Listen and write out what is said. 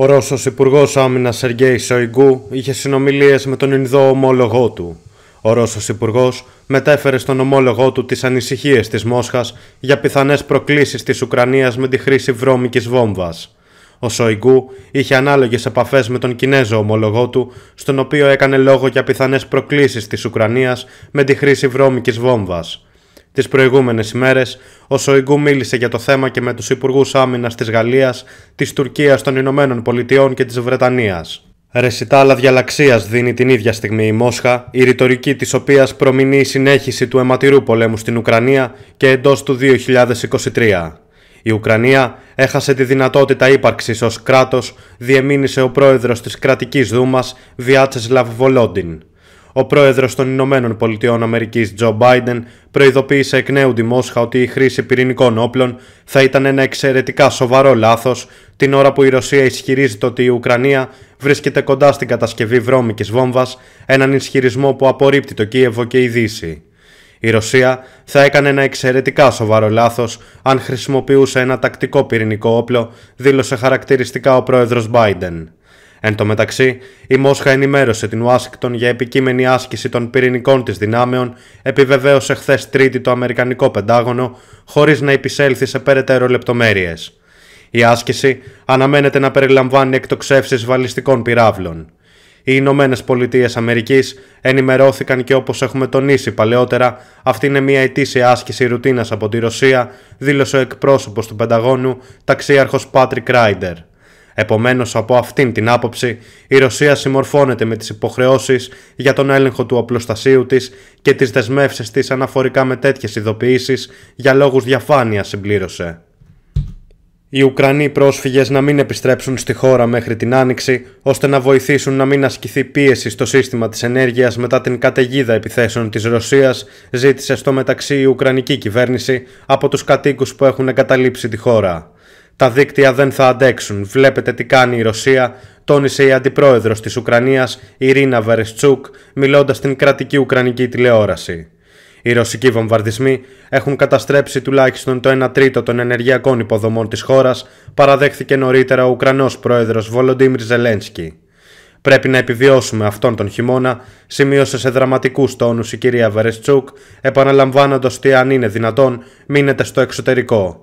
Ο Ρώσος Υπουργός Άμυνας Σεργέη Σοϊγκού είχε συνομιλίες με τον Ινδό ομόλογό του. Ο Ρώσος Υπουργός μετέφερε στον ομόλογό του τις ανησυχίες της Μόσχας για πιθανές προκλήσεις της Ουκρανίας με τη χρήση βρώμικης βόμβας. Ο Σοϊγκού είχε ανάλογες επαφές με τον Κινέζο ομόλογό του, στον οποίο έκανε λόγο για πιθανές προκλήσεις της Ουκρανίας με τη χρήση βρώμικης βόμβας. Τις προηγούμενες ημέρες, ο Σοϊγκού μίλησε για το θέμα και με τους υπουργούς άμυνας της Γαλλίας, της Τουρκίας, των Ηνωμένων Πολιτειών και της Βρετανίας. Ρεσιτάλα διαλαξίας δίνει την ίδια στιγμή η Μόσχα, η ρητορική της οποίας προμηνεί η συνέχιση του αιματηρού πολέμου στην Ουκρανία και εντός του 2023. Η Ουκρανία έχασε τη δυνατότητα ύπαρξης ως κράτος, διεμήνησε ο πρόεδρος της κρατικής Δούμας Βιάτσεσλαβ Βολόντιν. Ο πρόεδρος των Ηνωμένων Πολιτειών Αμερικής, Τζο Μπάιντεν, προειδοποίησε εκ νέου Μόσχα ότι η χρήση πυρηνικών όπλων θα ήταν ένα εξαιρετικά σοβαρό λάθος την ώρα που η Ρωσία ισχυρίζεται ότι η Ουκρανία βρίσκεται κοντά στην κατασκευή βρώμικης βόμβας, έναν ισχυρισμό που απορρίπτει το Κίεβο και η Δύση. Η Ρωσία θα έκανε ένα εξαιρετικά σοβαρό λάθος αν χρησιμοποιούσε ένα τακτικό πυρηνικό όπλο, δήλωσε χαρακτηριστικά ο πρόεδρος Μπάιντεν. Εν τω μεταξύ, η Μόσχα ενημέρωσε την Ουάσιγκτον για επικείμενη άσκηση των πυρηνικών της δυνάμεων, επιβεβαίωσε χθες Τρίτη το Αμερικανικό Πεντάγωνο, χωρίς να επισέλθει σε περαιτέρω λεπτομέρειες. Η άσκηση αναμένεται να περιλαμβάνει εκτοξεύσεις βαλιστικών πυράβλων. Οι Ηνωμένες Πολιτείες Αμερικής ενημερώθηκαν και όπως έχουμε τονίσει παλαιότερα, αυτή είναι μια ετήσια άσκηση ρουτίνας από τη Ρωσία, δήλωσε ο εκπρόσωπος του Πενταγώνου, ταξίαρχος Πάτρικ Ράιντερ. Επομένως, από αυτήν την άποψη, η Ρωσία συμμορφώνεται με τις υποχρεώσεις για τον έλεγχο του οπλοστασίου της και τις δεσμεύσεις της αναφορικά με τέτοιες ειδοποιήσεις για λόγους διαφάνειας, συμπλήρωσε. Οι Ουκρανοί πρόσφυγες να μην επιστρέψουν στη χώρα μέχρι την άνοιξη, ώστε να βοηθήσουν να μην ασκηθεί πίεση στο σύστημα της ενέργειας μετά την καταιγίδα επιθέσεων της Ρωσίας, ζήτησε στο μεταξύ η Ουκρανική κυβέρνηση από τους κατοίκους που έχουν εγκαταλείψει τη χώρα. Τα δίκτυα δεν θα αντέξουν. Βλέπετε τι κάνει η Ρωσία, τόνισε η αντιπρόεδρος της Ουκρανίας, Ειρήνα Βερεστσούκ, μιλώντας στην κρατική Ουκρανική τηλεόραση. Οι ρωσικοί βομβαρδισμοί έχουν καταστρέψει τουλάχιστον το 1 τρίτο των ενεργειακών υποδομών της χώρας, παραδέχθηκε νωρίτερα ο Ουκρανός πρόεδρος Βολοντίμιρ Ζελένσκι. Πρέπει να επιβιώσουμε αυτόν τον χειμώνα, σημείωσε σε δραματικούς τόνους η κυρία Βερεστσούκ, επαναλαμβάνοντας ότι αν είναι δυνατόν, μείνετε στο εξωτερικό.